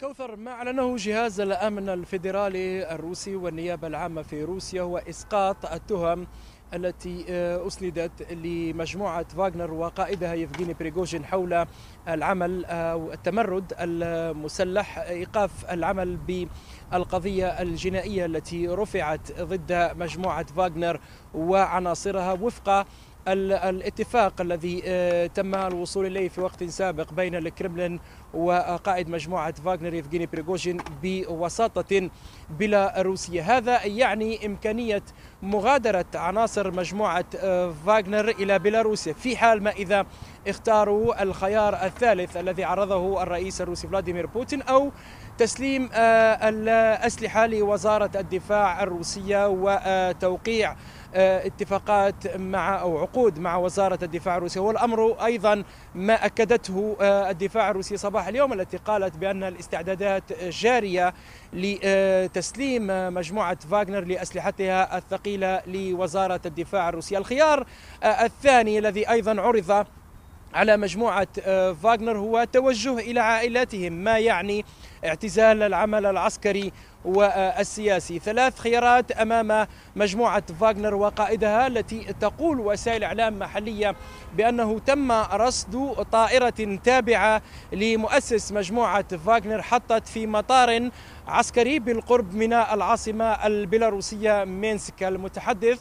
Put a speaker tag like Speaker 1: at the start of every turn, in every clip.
Speaker 1: كوثر ما أعلنه جهاز الأمن الفيدرالي الروسي والنيابة العامة في روسيا هو إسقاط التهم التي آه، أسندت لمجموعة فاغنر وقائدها يفغيني بريغوجين حول العمل أو آه، التمرد المسلح إيقاف العمل بالقضية الجنائية التي رفعت ضد مجموعة فاغنر وعناصرها وفق الاتفاق الذي آه، تم الوصول إليه في وقت سابق بين الكرملين وقائد مجموعة فاغنر يفغيني بريغوجين بوساطة بيلاروسية هذا يعني إمكانية مغادرة عناصر مجموعة آه، فاغنر إلى بيلاروسيا في حال ما إذا اختاروا الخيار الثالث الذي عرضه الرئيس الروسي فلاديمير بوتين أو تسليم آه، الأسلحة لوزارة الدفاع الروسية وتوقيع اتفاقات مع أو عقود عقود مع وزارة الدفاع الروسية والأمر أيضا ما أكدته آه، الدفاع الروسي صباح اليوم التي قالت بأن الاستعدادات جارية لتسليم مجموعة فاغنر لأسلحتها الثقيلة لوزارة الدفاع الروسية الخيار آه، الثاني الذي أيضا عرض على مجموعة آه، فاغنر هو توجه إلى عائلاتهم ما يعني اعتزال العمل العسكري والسياسي ثلاث خيارات أمام مجموعة فاغنر وقائدها التي تقول وسائل إعلام محلية بأنه تم رصد طائرة تابعة لمؤسس مجموعة فاغنر حطت في مطار عسكري بالقرب من العاصمة البيلاروسية مينسك المتحدث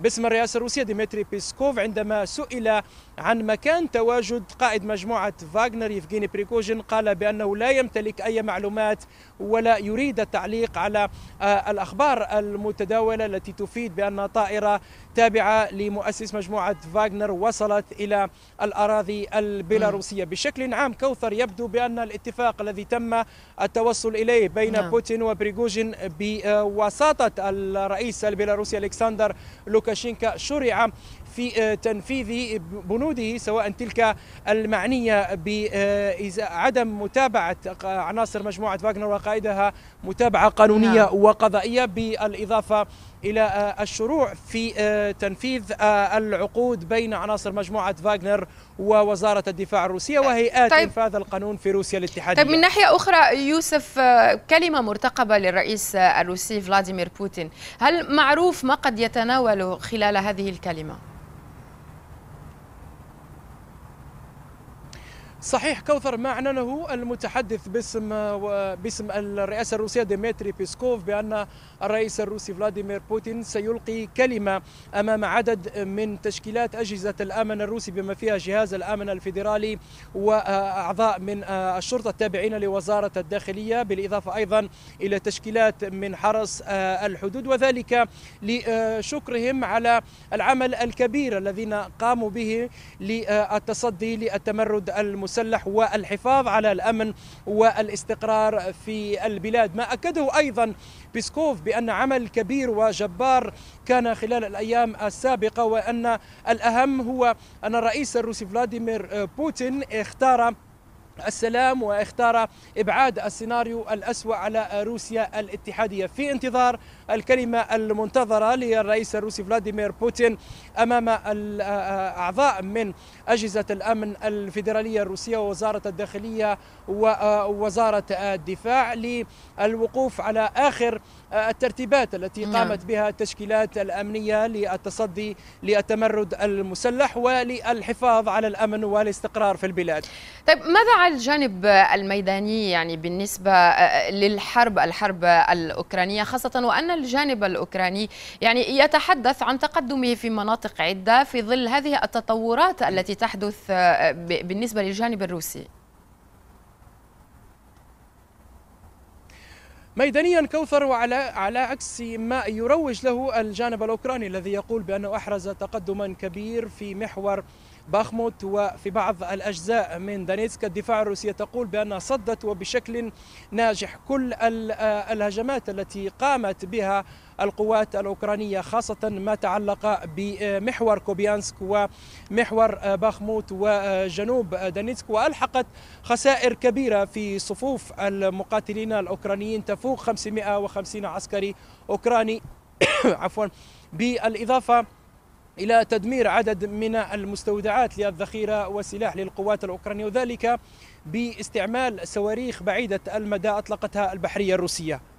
Speaker 1: باسم الرئاسة الروسية ديمتري بيسكوف عندما سئل عن مكان تواجد قائد مجموعة فاغنر يفغيني بريكوجين قال بأنه لا يمتلك أي معلومات ولا يريد التعليق على آه، الأخبار المتداولة التي تفيد بأن طائرة التابعة لمؤسس مجموعة فاغنر وصلت إلى الأراضي البيلاروسية بشكل عام كوثر يبدو بأن الاتفاق الذي تم التوصل إليه بين نعم. بوتين وبريغوجين بواسطة الرئيس البيلاروسي ألكسندر لوكاشينكا شرع في آه، تنفيذ بنوده سواء تلك المعنية بعدم متابعة عناصر مجموعة فاغنر وقائدها متابعة قانونية نعم. وقضائية بالإضافة إلى آه، الشروع في آه، تنفيذ العقود بين عناصر مجموعة فاغنر ووزارة الدفاع الروسية وهيئات طيب. إنفاذ القانون في روسيا الاتحادية طيب من ناحية
Speaker 2: أخرى يوسف كلمة مرتقبة للرئيس الروسي فلاديمير بوتين هل معروف ما قد يتناوله خلال هذه الكلمة؟
Speaker 1: صحيح كوثر ما أعلنه المتحدث باسم باسم الرئاسة الروسية ديمتري بيسكوف بأن الرئيس الروسي فلاديمير بوتين سيلقي كلمة أمام عدد من تشكيلات أجهزة الأمن الروسي بما فيها جهاز الأمن الفيدرالي وأعضاء من الشرطة التابعين لوزارة الداخلية بالإضافة أيضا إلى تشكيلات من حرس الحدود وذلك لشكرهم على العمل الكبير الذين قاموا به للتصدي للتمرد المسلح المسلح والحفاظ على الأمن والاستقرار في البلاد ما أكده أيضا بيسكوف بأن عمل كبير وجبار كان خلال الأيام السابقة وأن الأهم هو أن الرئيس الروسي فلاديمير بوتين اختار السلام واختار ابعاد السيناريو الاسوا على روسيا الاتحاديه في انتظار الكلمه المنتظره للرئيس الروسي فلاديمير بوتين امام اعضاء من اجهزه الامن الفيدراليه الروسيه ووزاره الداخليه ووزاره الدفاع للوقوف على اخر الترتيبات التي نعم. قامت بها التشكيلات الامنيه للتصدي
Speaker 2: للتمرد
Speaker 1: المسلح وللحفاظ على الامن والاستقرار في البلاد.
Speaker 2: طيب ماذا الجانب الميداني يعني بالنسبة آه، للحرب الحرب الأوكرانية خاصة وأن الجانب الأوكراني يعني يتحدث عن تقدمه في مناطق عدة في ظل هذه التطورات التي تحدث آه، بالنسبة للجانب الروسي
Speaker 1: ميدانيا كوثر وعلى على عكس ما يروج له الجانب الاوكراني الذي يقول بانه احرز تقدما كبير في محور باخموت وفي بعض الأجزاء من دانيتسك الدفاع الروسي تقول بأنها صدت وبشكل ناجح كل آه، الهجمات التي قامت بها القوات الأوكرانية خاصة ما تعلق بمحور كوبيانسك ومحور آه، باخموت وجنوب دانيتسك وألحقت خسائر كبيرة في صفوف المقاتلين الأوكرانيين تفوق 550 عسكري أوكراني عفوا بالإضافة إلى تدمير عدد من المستودعات للذخيرة والسلاح للقوات الأوكرانية وذلك باستعمال صواريخ بعيدة المدى أطلقتها البحرية الروسية